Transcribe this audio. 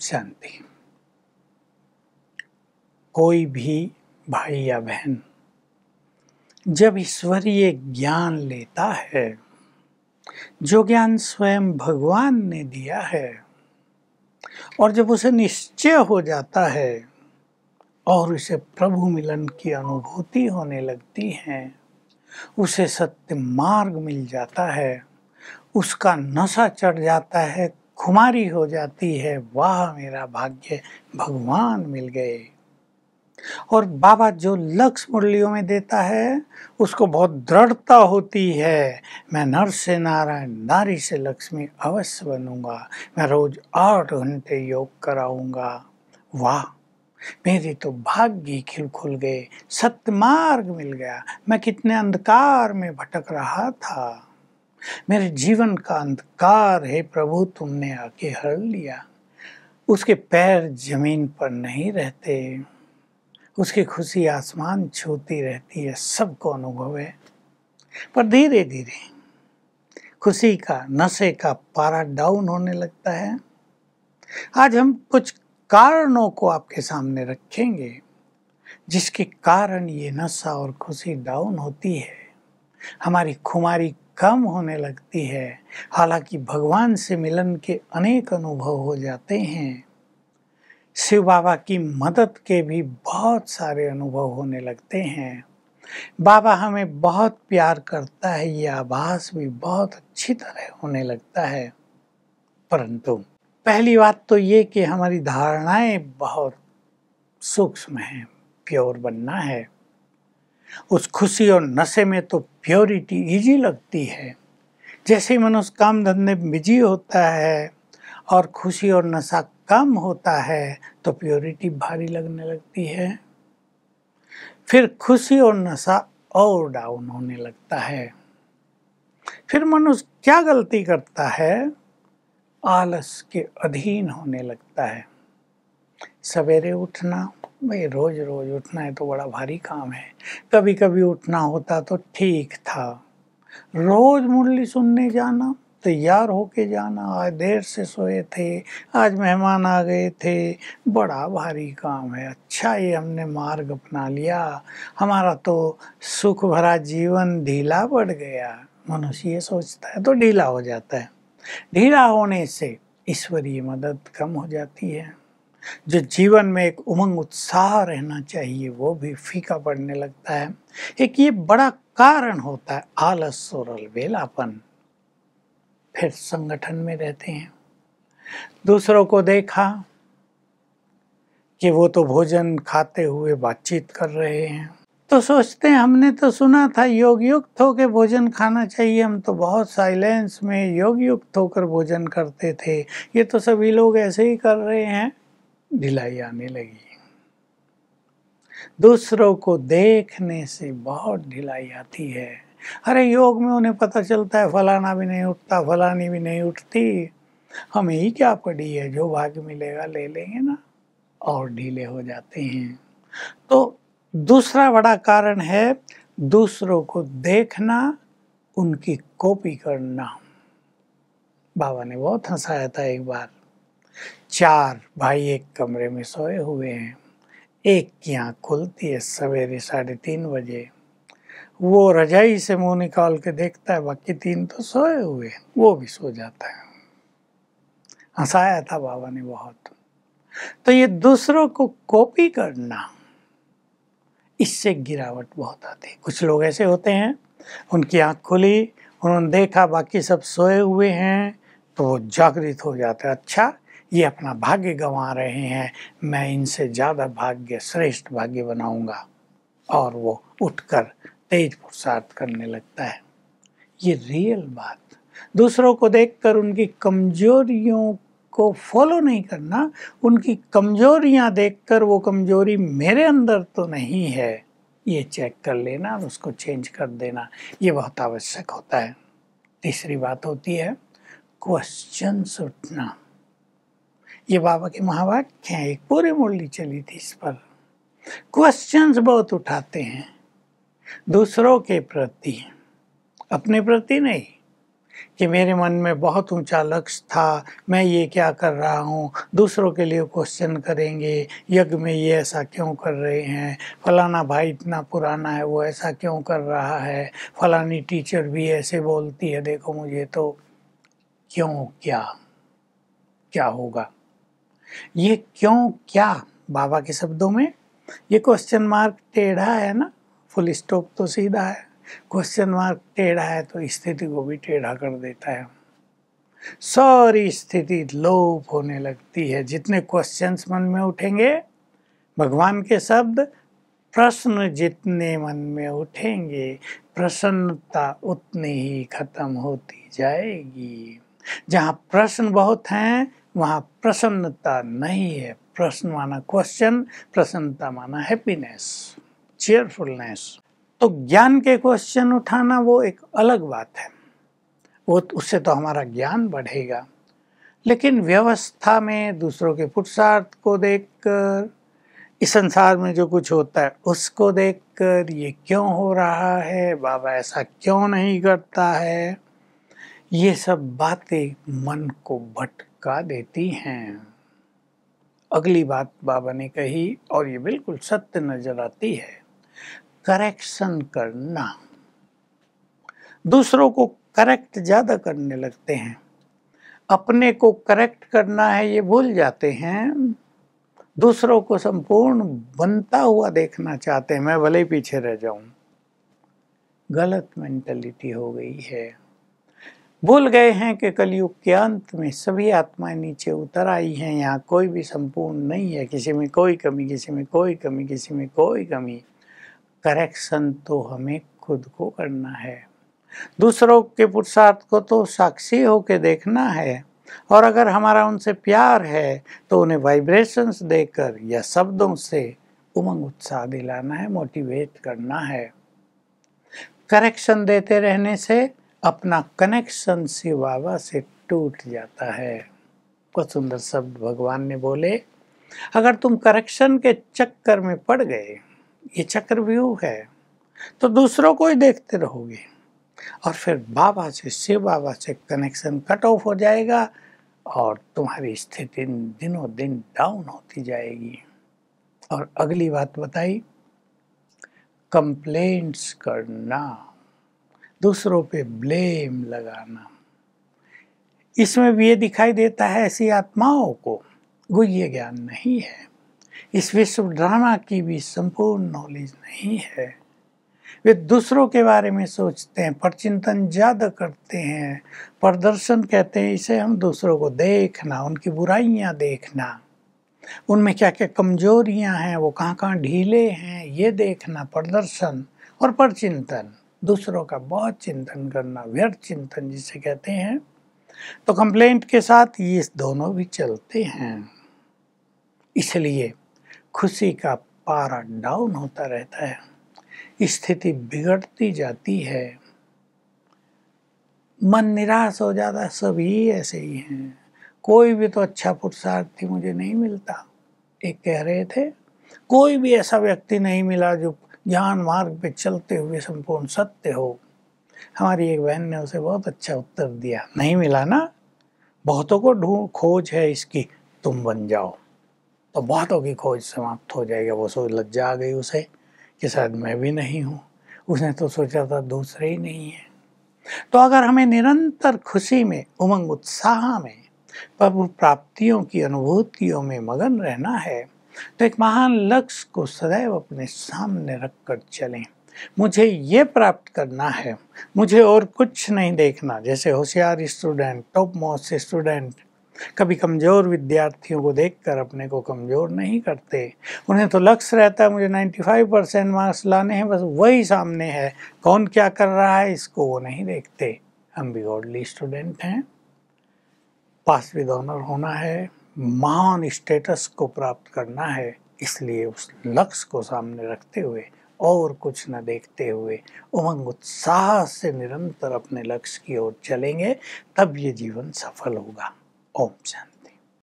शांति कोई भी भाई या बहन जब ईश्वरीय ज्ञान लेता है जो ज्ञान स्वयं भगवान ने दिया है और जब उसे निश्चय हो जाता है और उसे प्रभु मिलन की अनुभूति होने लगती है उसे सत्य मार्ग मिल जाता है उसका नशा चढ़ जाता है खुमारी हो जाती है वाह मेरा भाग्य भगवान मिल गए और बाबा जो लक्ष्य मुरलियों में देता है उसको बहुत दृढ़ता होती है मैं नर से नारायण नारी से लक्ष्मी अवश्य बनूंगा मैं रोज आठ घंटे योग कराऊंगा वाह मेरे तो भाग्य खिल खुल गए सत्य मार्ग मिल गया मैं कितने अंधकार में भटक रहा था मेरे जीवन का अंधकार है प्रभु तुमने आके हर लिया उसके पैर जमीन पर नहीं रहते उसकी खुशी आसमान छूती रहती है सबको अनुभव है पर धीरे धीरे खुशी का नशे का पारा डाउन होने लगता है आज हम कुछ कारणों को आपके सामने रखेंगे जिसके कारण ये नशा और खुशी डाउन होती है हमारी खुमारी कम होने लगती है हालांकि भगवान से मिलन के अनेक अनुभव हो जाते हैं शिव बाबा की मदद के भी बहुत सारे अनुभव होने लगते हैं बाबा हमें बहुत प्यार करता है ये आभास भी बहुत अच्छी तरह होने लगता है परंतु पहली बात तो ये कि हमारी धारणाएं बहुत सूक्ष्म हैं प्योर बनना है उस खुशी और नशे में तो प्योरिटी इजी लगती है जैसे ही मनुष्य काम धंधे बिजी होता है और खुशी और नशा कम होता है तो प्योरिटी भारी लगने लगती है फिर खुशी और नशा और डाउन होने लगता है फिर मनुष्य क्या गलती करता है आलस के अधीन होने लगता है सवेरे उठना भाई रोज रोज उठना है तो बड़ा भारी काम है कभी कभी उठना होता तो ठीक था रोज मुरली सुनने जाना तैयार होके जाना आज देर से सोए थे आज मेहमान आ गए थे बड़ा भारी काम है अच्छा ये हमने मार्ग अपना लिया हमारा तो सुख भरा जीवन ढीला पड़ गया मनुष्य ये सोचता है तो ढीला हो जाता है ढीला होने से ईश्वरीय मदद कम हो जाती है जो जीवन में एक उमंग उत्साह रहना चाहिए वो भी फीका पड़ने लगता है एक ये बड़ा कारण होता है आलस और अलबेलापन फिर संगठन में रहते हैं दूसरों को देखा कि वो तो भोजन खाते हुए बातचीत कर रहे हैं तो सोचते हैं हमने तो सुना था योग युक्त होकर भोजन खाना चाहिए हम तो बहुत साइलेंस में योग युक्त होकर भोजन करते थे ये तो सभी लोग ऐसे ही कर रहे हैं ढिलाई आने लगी दूसरों को देखने से बहुत ढिलाई आती है अरे योग में उन्हें पता चलता है फलाना भी नहीं उठता फलानी भी नहीं उठती हम ही क्या पड़ी है जो भाग्य मिलेगा ले लेंगे ना और ढीले हो जाते हैं तो दूसरा बड़ा कारण है दूसरों को देखना उनकी कॉपी करना बाबा ने बहुत हंसाया था एक बार चार भाई एक कमरे में सोए हुए हैं एक की आँख खुलती है सवेरे साढ़े तीन बजे वो रजाई से मुंह निकाल के देखता है बाकी तीन तो सोए हुए हैं वो भी सो जाता है हंसाया था बाबा ने बहुत तो ये दूसरों को कॉपी करना इससे गिरावट बहुत आती है कुछ लोग ऐसे होते हैं उनकी आँख खुली उन्होंने देखा बाकी सब सोए हुए हैं तो वो जागृत हो जाते हैं अच्छा ये अपना भाग्य गंवा रहे हैं मैं इनसे ज़्यादा भाग्य श्रेष्ठ भाग्य बनाऊंगा और वो उठकर तेज पुरुषार्थ करने लगता है ये रियल बात दूसरों को देखकर उनकी कमजोरियों को फॉलो नहीं करना उनकी कमजोरियां देखकर वो कमजोरी मेरे अंदर तो नहीं है ये चेक कर लेना और उसको चेंज कर देना ये बहुत आवश्यक होता है तीसरी बात होती है क्वेश्चन उठना ये बाबा के महावाक्य हैं एक पूरी मुरली चली थी इस पर क्वेश्चंस बहुत उठाते हैं दूसरों के प्रति अपने प्रति नहीं कि मेरे मन में बहुत ऊंचा लक्ष्य था मैं ये क्या कर रहा हूँ दूसरों के लिए क्वेश्चन करेंगे यज्ञ में ये ऐसा क्यों कर रहे हैं फलाना भाई इतना पुराना है वो ऐसा क्यों कर रहा है फलानी टीचर भी ऐसे बोलती है देखो मुझे तो क्यों क्या क्या होगा ये क्यों क्या बाबा के शब्दों में ये क्वेश्चन मार्क टेढ़ा है ना फुल स्टॉप तो सीधा है क्वेश्चन मार्क टेढ़ा है तो स्थिति को भी टेढ़ा कर देता है सॉरी स्थिति लोप होने लगती है जितने क्वेश्चंस मन में उठेंगे भगवान के शब्द प्रश्न जितने मन में उठेंगे प्रसन्नता उतनी ही खत्म होती जाएगी जहाँ प्रश्न बहुत हैं वहाँ प्रसन्नता नहीं है प्रश्न माना क्वेश्चन प्रसन्नता माना हैप्पीनेस चेयरफुलनेस तो ज्ञान के क्वेश्चन उठाना वो एक अलग बात है वो तो, उससे तो हमारा ज्ञान बढ़ेगा लेकिन व्यवस्था में दूसरों के पुरुषार्थ को देखकर इस संसार में जो कुछ होता है उसको देखकर ये क्यों हो रहा है बाबा ऐसा क्यों नहीं करता है ये सब बातें मन को भटक धक्का देती हैं अगली बात बाबा ने कही और ये बिल्कुल सत्य नजर आती है करेक्शन करना दूसरों को करेक्ट ज़्यादा करने लगते हैं अपने को करेक्ट करना है ये भूल जाते हैं दूसरों को संपूर्ण बनता हुआ देखना चाहते हैं मैं भले ही पीछे रह जाऊं गलत मेंटलिटी हो गई है भूल गए हैं कि कलयुग के अंत में सभी आत्माएं नीचे उतर आई हैं यहाँ कोई भी संपूर्ण नहीं है किसी में कोई कमी किसी में कोई कमी किसी में कोई कमी करेक्शन तो हमें खुद को करना है दूसरों के पुरुषार्थ को तो साक्षी होकर देखना है और अगर हमारा उनसे प्यार है तो उन्हें वाइब्रेशंस देकर या शब्दों से उमंग उत्साह दिलाना है मोटिवेट करना है करेक्शन देते रहने से अपना कनेक्शन से बाबा से टूट जाता है बहुत सुंदर शब्द भगवान ने बोले अगर तुम करेक्शन के चक्कर में पड़ गए ये चक्र व्यू है तो दूसरों को ही देखते रहोगे और फिर बाबा से शिव बाबा से कनेक्शन कट ऑफ हो जाएगा और तुम्हारी स्थिति दिनों दिन डाउन होती जाएगी और अगली बात बताई कंप्लेंट्स करना दूसरों पे ब्लेम लगाना इसमें भी ये दिखाई देता है ऐसी आत्माओं को गुह्य ज्ञान नहीं है इस विश्व ड्रामा की भी संपूर्ण नॉलेज नहीं है वे दूसरों के बारे में सोचते हैं पर चिंतन ज़्यादा करते हैं प्रदर्शन कहते हैं इसे हम दूसरों को देखना उनकी बुराइयां देखना उनमें क्या क्या कमजोरियां हैं वो कहाँ कहाँ ढीले हैं ये देखना प्रदर्शन और प्रचिंतन दूसरों का बहुत चिंतन करना व्यर्थ चिंतन जिसे कहते हैं तो कंप्लेंट के साथ ये दोनों भी चलते हैं इसलिए खुशी का पारा डाउन होता रहता है स्थिति बिगड़ती जाती है मन निराश हो जाता है सभी ऐसे ही हैं कोई भी तो अच्छा पुरुषार्थी मुझे नहीं मिलता एक कह रहे थे कोई भी ऐसा व्यक्ति नहीं मिला जो ज्ञान मार्ग पे चलते हुए संपूर्ण सत्य हो हमारी एक बहन ने उसे बहुत अच्छा उत्तर दिया नहीं मिला ना बहुतों को ढूंढ खोज है इसकी तुम बन जाओ तो बहुतों की खोज समाप्त हो जाएगी वो सोच लज्जा आ गई उसे कि शायद मैं भी नहीं हूँ उसने तो सोचा था दूसरे ही नहीं है तो अगर हमें निरंतर खुशी में उमंग उत्साह में प्रभु प्राप्तियों की अनुभूतियों में मगन रहना है तो एक महान लक्ष्य को सदैव अपने सामने रख कर चलें मुझे ये प्राप्त करना है मुझे और कुछ नहीं देखना जैसे होशियार स्टूडेंट टॉप मोस्ट स्टूडेंट कभी कमज़ोर विद्यार्थियों को देखकर अपने को कमज़ोर नहीं करते उन्हें तो लक्ष्य रहता है मुझे 95 परसेंट मार्क्स लाने हैं बस वही सामने है कौन क्या कर रहा है इसको वो नहीं देखते हम भी ओडली स्टूडेंट हैं पास विद ऑनर होना है महान स्टेटस को प्राप्त करना है इसलिए उस लक्ष्य को सामने रखते हुए और कुछ न देखते हुए उमंग उत्साह से निरंतर अपने लक्ष्य की ओर चलेंगे तब ये जीवन सफल होगा ओम शांति